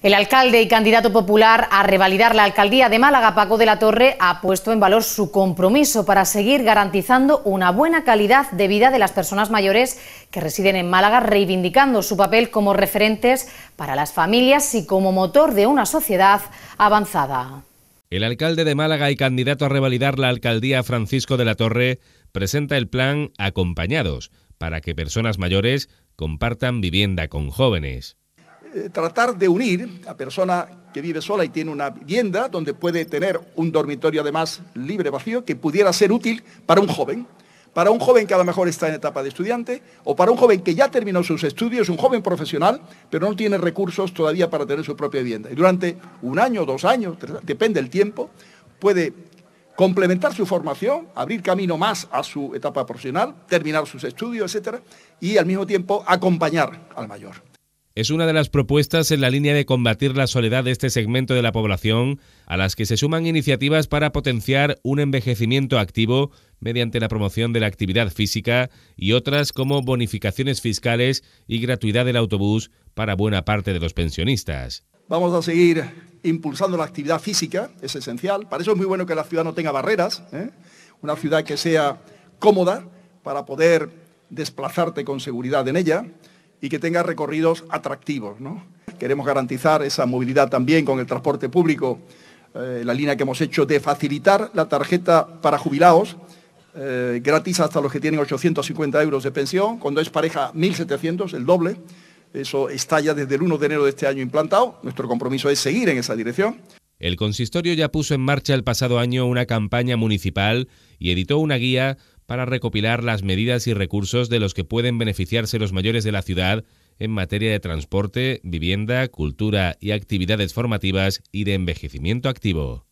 El alcalde y candidato popular a revalidar la alcaldía de Málaga, Paco de la Torre, ha puesto en valor su compromiso para seguir garantizando una buena calidad de vida de las personas mayores que residen en Málaga, reivindicando su papel como referentes para las familias y como motor de una sociedad avanzada. El alcalde de Málaga y candidato a revalidar la alcaldía, Francisco de la Torre, presenta el plan Acompañados, para que personas mayores compartan vivienda con jóvenes. Eh, tratar de unir a persona que vive sola y tiene una vivienda donde puede tener un dormitorio además libre, vacío, que pudiera ser útil para un joven. Para un joven que a lo mejor está en etapa de estudiante o para un joven que ya terminó sus estudios, un joven profesional, pero no tiene recursos todavía para tener su propia vivienda. Y durante un año, dos años, depende del tiempo, puede complementar su formación, abrir camino más a su etapa profesional, terminar sus estudios, etcétera, y al mismo tiempo acompañar al mayor es una de las propuestas en la línea de combatir la soledad de este segmento de la población, a las que se suman iniciativas para potenciar un envejecimiento activo mediante la promoción de la actividad física y otras como bonificaciones fiscales y gratuidad del autobús para buena parte de los pensionistas. Vamos a seguir impulsando la actividad física, es esencial. Para eso es muy bueno que la ciudad no tenga barreras, ¿eh? una ciudad que sea cómoda para poder desplazarte con seguridad en ella y que tenga recorridos atractivos. ¿no? Queremos garantizar esa movilidad también con el transporte público, eh, la línea que hemos hecho de facilitar la tarjeta para jubilados, eh, gratis hasta los que tienen 850 euros de pensión, cuando es pareja 1.700, el doble. Eso está ya desde el 1 de enero de este año implantado. Nuestro compromiso es seguir en esa dirección. El consistorio ya puso en marcha el pasado año una campaña municipal y editó una guía para recopilar las medidas y recursos de los que pueden beneficiarse los mayores de la ciudad en materia de transporte, vivienda, cultura y actividades formativas y de envejecimiento activo.